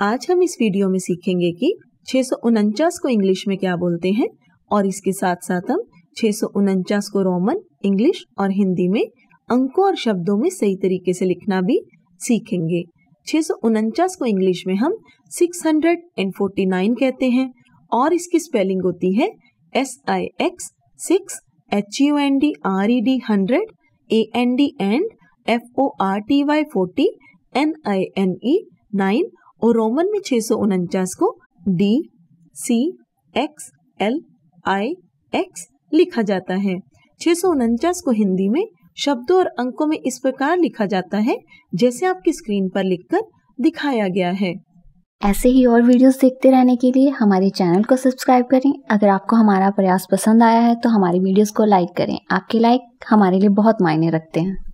आज हम इस वीडियो में सीखेंगे कि छह को इंग्लिश में क्या बोलते हैं और इसके साथ साथ हम छह को रोमन इंग्लिश और हिंदी में अंकों और शब्दों में सही तरीके से लिखना भी सीखेंगे छह को इंग्लिश में हम 649 कहते हैं और इसकी स्पेलिंग होती है S I X six H U N D R E D hundred A N D and F O R T Y forty N I N E nine और रोमन में सौ उनचास को D C X L I X लिखा जाता है सौ उनचास को हिंदी में शब्दों और अंकों में इस प्रकार लिखा जाता है जैसे आपकी स्क्रीन पर लिखकर दिखाया गया है ऐसे ही और वीडियोस देखते रहने के लिए हमारे चैनल को सब्सक्राइब करें अगर आपको हमारा प्रयास पसंद आया है तो हमारी वीडियोस को लाइक करें आपके लाइक हमारे लिए बहुत मायने रखते हैं